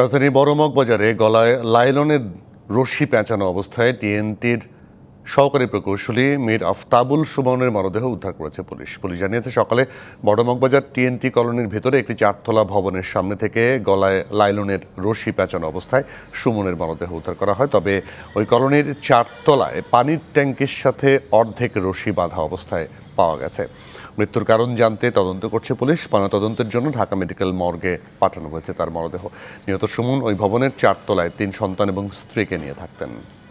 রাজধানীর বড়মগ বাজারে গলায় লাইলনের রশি পেঁচানো অবস্থায় টিএনটির সহকারী প্রকৌশলী মীর আফতাবুল সুমনের মরদেহ উদ্ধার করেছে পুলিশ পুলিশ জানিয়েছে সকালে বড়মগবাজার টিএনটি কলোনির ভেতরে একটি চারতলা ভবনের সামনে থেকে গলায় লাইলনের রশি পেঁচানো অবস্থায় সুমনের মরদেহ উদ্ধার করা হয় তবে ওই কলোনির চারতলায় পানির ট্যাঙ্কের সাথে অর্ধেক রশি বাঁধা অবস্থায় পাওয়া গেছে মৃত্যুর কারণ জানতে তদন্ত করছে পুলিশ তদন্তের জন্য ঢাকা মেডিকেল মর্গে পাঠানো হয়েছে তার মরদেহ নিহত সুমন ওই ভবনের চারতলায় তিন সন্তান এবং স্ত্রীকে নিয়ে থাকতেন